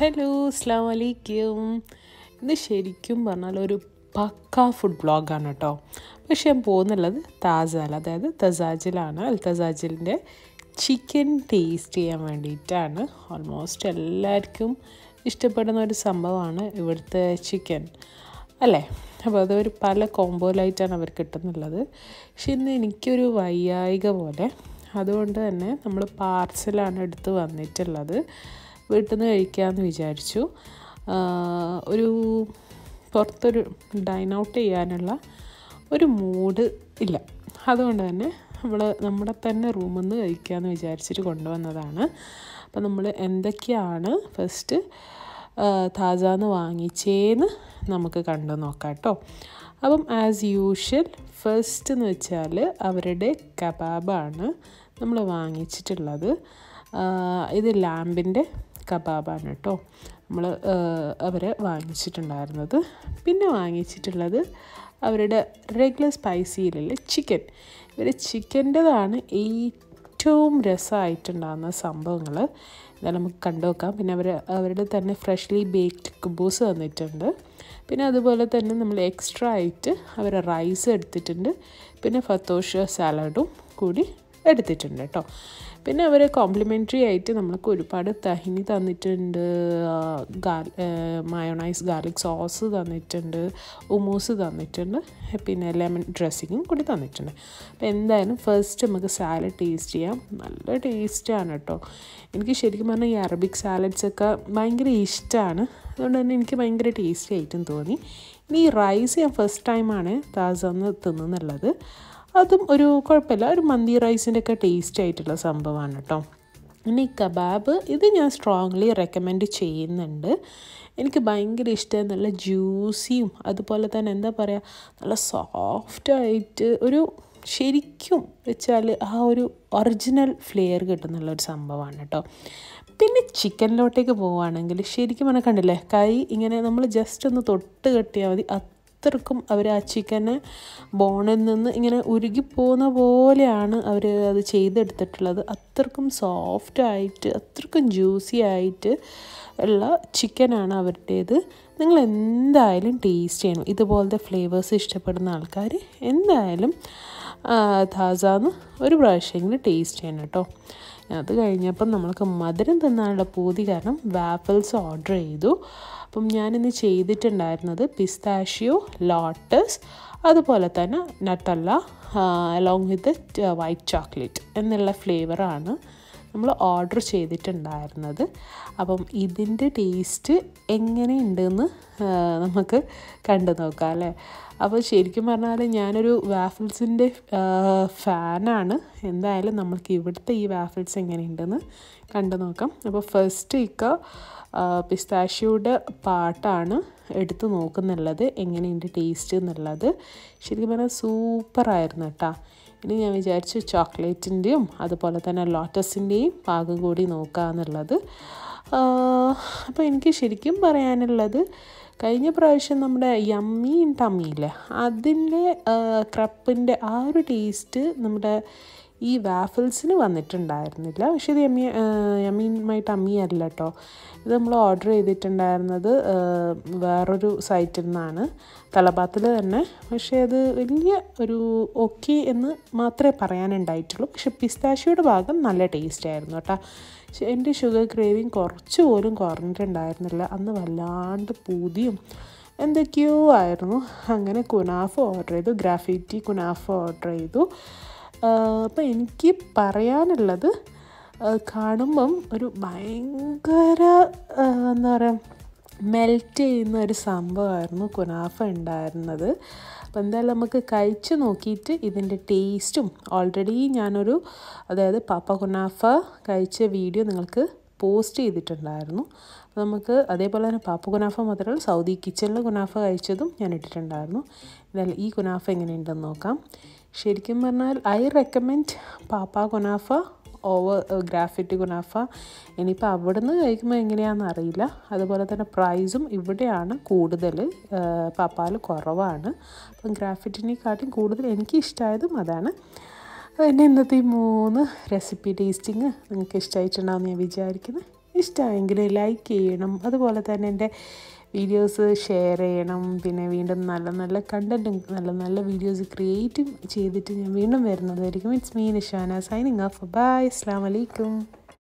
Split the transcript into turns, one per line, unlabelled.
hello അസ്ലാം വലൈക്കും ഇന്ന് ശരിക്കും പറഞ്ഞാൽ ഒരു പക്ക ഫുഡ് ബ്ലോഗാണ് കേട്ടോ പക്ഷെ ഞാൻ പോകുന്നുള്ളത് താജാൽ അതായത് തസാജിലാണ് അൽ തസാജിലിൻ്റെ ചിക്കൻ ടേസ്റ്റ് ചെയ്യാൻ വേണ്ടിയിട്ടാണ് ഓൾമോസ്റ്റ് എല്ലാവർക്കും ഇഷ്ടപ്പെടുന്ന ഒരു സംഭവമാണ് ഇവിടുത്തെ ചിക്കൻ അല്ലേ അപ്പോൾ അതൊരു പല കോംബോയിലായിട്ടാണ് അവർ കിട്ടുന്നുള്ളത് പക്ഷെ ഇന്ന് എനിക്കൊരു വയ്യായിക പോലെ അതുകൊണ്ട് തന്നെ നമ്മൾ പാർസലാണ് എടുത്ത് വന്നിട്ടുള്ളത് വീട്ടിൽ നിന്ന് കഴിക്കാമെന്ന് വിചാരിച്ചു ഒരു പുറത്തൊരു ഡൈൻ ഔട്ട് ചെയ്യാനുള്ള ഒരു മൂഡ് ഇല്ല അതുകൊണ്ട് തന്നെ നമ്മൾ നമ്മുടെ തന്നെ റൂമിൽ നിന്ന് കഴിക്കാമെന്ന് വിചാരിച്ചിട്ട് കൊണ്ടുവന്നതാണ് അപ്പം നമ്മൾ എന്തൊക്കെയാണ് ഫസ്റ്റ് താജാന്ന് വാങ്ങിച്ചേന്ന് നമുക്ക് കണ്ടു നോക്കാം കേട്ടോ അപ്പം ആസ് യൂഷ്വൽ ഫസ്റ്റ് എന്ന് വെച്ചാൽ അവരുടെ കബാബാണ് നമ്മൾ വാങ്ങിച്ചിട്ടുള്ളത് ഇത് ലാമ്പിൻ്റെ കബാബാണ് കേട്ടോ നമ്മൾ അവരെ വാങ്ങിച്ചിട്ടുണ്ടായിരുന്നത് പിന്നെ വാങ്ങിച്ചിട്ടുള്ളത് അവരുടെ റെഗുലർ സ്പൈസിയിലുള്ള ചിക്കൻ ഇവർ ചിക്കൻ്റെതാണ് ഏറ്റവും രസമായിട്ടുണ്ടാകുന്ന സംഭവങ്ങൾ ഇതാ നമുക്ക് കണ്ടു നോക്കാം പിന്നെ അവർ അവരുടെ തന്നെ ഫ്രഷ്ലി ബേക്ക്ഡ് കുബൂസ് തന്നിട്ടുണ്ട് പിന്നെ അതുപോലെ തന്നെ നമ്മൾ എക്സ്ട്രാ ആയിട്ട് അവർ റൈസ് എടുത്തിട്ടുണ്ട് പിന്നെ ഫത്തോഷ സാലഡും കൂടി എടുത്തിട്ടുണ്ട് കേട്ടോ പിന്നെ അവർ കോംപ്ലിമെൻ്ററി ആയിട്ട് നമ്മൾക്ക് ഒരുപാട് തഹിനി തന്നിട്ടുണ്ട് മയോണൈസ് ഗാർലിക് സോസ് തന്നിട്ടുണ്ട് ഉമൂസ് തന്നിട്ടുണ്ട് പിന്നെ ലെമൺ ഡ്രസ്സിങ്ങും കൂടി തന്നിട്ടുണ്ട് അപ്പോൾ എന്തായാലും ഫസ്റ്റ് നമുക്ക് സാലഡ് ടേസ്റ്റ് ചെയ്യാം നല്ല ടേസ്റ്റാണ് കേട്ടോ എനിക്ക് ശരിക്കും പറഞ്ഞാൽ ഈ അറബിക് സാലഡ്സൊക്കെ ഭയങ്കര ഇഷ്ടമാണ് അതുകൊണ്ട് തന്നെ എനിക്ക് ഭയങ്കര ടേസ്റ്റി ആയിട്ടും തോന്നി ഇനി ഈ റൈസ് ഞാൻ ഫസ്റ്റ് ടൈമാണ് താസന്ന് തിന്നുന്നുള്ളത് അതും ഒരു കുഴപ്പമില്ല ഒരു മന്തി റൈസിൻ്റെ ഒക്കെ ടേസ്റ്റ് ആയിട്ടുള്ള സംഭവമാണ് കേട്ടോ പിന്നെ ഈ കബാബ് ഇത് ഞാൻ സ്ട്രോങ്ലി റെക്കമെൻഡ് ചെയ്യുന്നുണ്ട് എനിക്ക് ഭയങ്കര ഇഷ്ടം നല്ല ജ്യൂസിയും അതുപോലെ തന്നെ എന്താ പറയുക നല്ല സോഫ്റ്റായിട്ട് ഒരു ശരിക്കും വെച്ചാൽ ആ ഒരു ഒറിജിനൽ ഫ്ലെയർ കിട്ടുന്നുള്ള ഒരു സംഭവമാണ് കേട്ടോ പിന്നെ ചിക്കനിലോട്ടേക്ക് പോവുകയാണെങ്കിൽ ശരിക്കും പറഞ്ഞാൽ കണ്ടില്ലേ കൈ ഇങ്ങനെ നമ്മൾ ജസ്റ്റ് ഒന്ന് തൊട്ട് കെട്ടിയാൽ മതി അത്രക്കും അവർ ആ ചിക്കനെ ബോണിൽ നിന്ന് ഇങ്ങനെ ഉരുകി പോകുന്ന പോലെയാണ് അവർ അത് ചെയ്തെടുത്തിട്ടുള്ളത് അത്രക്കും സോഫ്റ്റ് ആയിട്ട് അത്രക്കും ജ്യൂസി ആയിട്ട് ഉള്ള ചിക്കനാണ് അവരുടേത് നിങ്ങൾ എന്തായാലും ടേസ്റ്റ് ചെയ്യണം ഇതുപോലത്തെ ഫ്ലേവേഴ്സ് ഇഷ്ടപ്പെടുന്ന ആൾക്കാർ എന്തായാലും താസാന്ന് ഒരു പ്രാവശ്യമെങ്കിലും ടേസ്റ്റ് ചെയ്യണം കേട്ടോ അത് കഴിഞ്ഞപ്പം നമ്മൾക്ക് മധുരം തിന്നാനുള്ള പൂതി കാരണം വാപ്പിൾസ് ഓർഡർ ചെയ്തു അപ്പം ഞാനിന്ന് ചെയ്തിട്ടുണ്ടായിരുന്നത് പിസ്താഷ്യോ ലോട്ടസ് അതുപോലെ തന്നെ Nutella along with white chocolate എന്നുള്ള ഫ്ലേവറാണ് നമ്മൾ ഓർഡർ ചെയ്തിട്ടുണ്ടായിരുന്നത് അപ്പം ഇതിൻ്റെ ടേസ്റ്റ് എങ്ങനെയുണ്ടെന്ന് നമുക്ക് കണ്ടു നോക്കാം അല്ലേ അപ്പോൾ ശരിക്കും പറഞ്ഞാൽ ഞാനൊരു വാഫിൾസിൻ്റെ ഫാനാണ് എന്തായാലും നമ്മൾക്ക് ഇവിടുത്തെ ഈ വാഫിൾസ് എങ്ങനെയുണ്ടെന്ന് കണ്ടു നോക്കാം അപ്പോൾ ഫസ്റ്റ് ഇക്ക പിസ്താഷ്യോയുടെ പാട്ടാണ് എടുത്തു നോക്കുന്നുള്ളത് എങ്ങനെയുണ്ട് ടേസ്റ്റ് എന്നുള്ളത് ശരിക്കും പറഞ്ഞാൽ സൂപ്പറായിരുന്നു കേട്ടോ ഇനി ഞാൻ വിചാരിച്ചു ചോക്ലേറ്റിൻ്റെയും അതുപോലെ തന്നെ ലോട്ടസിൻ്റെയും പാകം കൂടി നോക്കുക എന്നുള്ളത് അപ്പോൾ എനിക്ക് ശരിക്കും പറയാനുള്ളത് കഴിഞ്ഞ പ്രാവശ്യം നമ്മുടെ യമ്മി ടമ്മിയില്ലേ അതിൻ്റെ ക്രപ്പിൻ്റെ ആ ഒരു ടേസ്റ്റ് നമ്മുടെ ഈ വാഫിൾസിന് വന്നിട്ടുണ്ടായിരുന്നില്ല പക്ഷേ ഇത് യമി യമി മൈ ടമ്മി കേട്ടോ ഇത് നമ്മൾ ഓർഡർ ചെയ്തിട്ടുണ്ടായിരുന്നത് വേറൊരു സൈറ്റിൽ നിന്നാണ് തലബാത്തിൽ തന്നെ പക്ഷേ അത് വലിയ ഒരു ഓക്കെ എന്ന് മാത്രമേ പറയാനുണ്ടായിട്ടുള്ളൂ പക്ഷേ പിസ്താശിയുടെ ഭാഗം നല്ല ടേസ്റ്റ് ആയിരുന്നു കേട്ടോ എൻ്റെ ഷുഗർ ക്രേവിങ് കുറച്ച് പോലും കുറഞ്ഞിട്ടുണ്ടായിരുന്നില്ല അന്ന് വല്ലാണ്ട് പൂതിയും എന്തൊക്കെയോ ആയിരുന്നു അങ്ങനെ കുനാഫ് ഓർഡർ ചെയ്തു ഗ്രാഫിറ്റി കുനാഫ് ഓർഡർ ചെയ്തു അപ്പോൾ എനിക്ക് പറയാനുള്ളത് കാണുമ്പം ഒരു ഭയങ്കര എന്താ പറയുക മെൽറ്റ് ചെയ്യുന്ന ഒരു സംഭവമായിരുന്നു കുനാഫ ഉണ്ടായിരുന്നത് അപ്പോൾ എന്തായാലും നമുക്ക് കഴിച്ച് നോക്കിയിട്ട് ഇതിൻ്റെ ടേസ്റ്റും ഓൾറെഡി ഞാനൊരു അതായത് പാപ്പ കുനാഫ കഴിച്ച വീഡിയോ നിങ്ങൾക്ക് പോസ്റ്റ് ചെയ്തിട്ടുണ്ടായിരുന്നു അപ്പോൾ നമുക്ക് അതേപോലെ തന്നെ പാപ്പു കുനാഫ മുതൽ സൗദി കിച്ചണിലെ കുനാഫ കഴിച്ചതും ഞാൻ ഇട്ടിട്ടുണ്ടായിരുന്നു എന്നാൽ ഈ കുനാഫ എങ്ങനെയുണ്ടെന്ന് നോക്കാം ശരിക്കും പറഞ്ഞാൽ ഐ റെക്കമെൻഡ് പാപ്പ കുനാഫ ഓവർ ഗ്രാഫിറ്റി ഗുനാഫ ഇനിയിപ്പോൾ അവിടുന്ന് കഴിക്കുമ്പോൾ എങ്ങനെയാണെന്ന് അറിയില്ല അതുപോലെ തന്നെ പ്രൈസും ഇവിടെയാണ് കൂടുതൽ പാപ്പാൽ കുറവാണ് അപ്പം ഗ്രാഫിറ്റിനെക്കാട്ടും കൂടുതൽ എനിക്ക് ഇഷ്ടമായതും അതാണ് അതിൻ്റെ ഇന്നത്തെ ഈ മൂന്ന് റെസിപ്പി ടേസ്റ്റിങ് നിങ്ങൾക്ക് ഇഷ്ടമായിട്ടുണ്ടാവും ഞാൻ വിചാരിക്കുന്നത് ഇഷ്ടമായെങ്കിൽ ലൈക്ക് ചെയ്യണം അതുപോലെ തന്നെ എൻ്റെ വീഡിയോസ് ഷെയർ ചെയ്യണം പിന്നെ വീണ്ടും നല്ല നല്ല കണ്ടൻറ്റും നല്ല നല്ല വീഡിയോസ് ക്രിയേറ്റ് ചെയ്തിട്ട് ഞാൻ വീണ്ടും വരുന്നതായിരിക്കും it's me Shana signing off bye അസ്സാം വലൈക്കും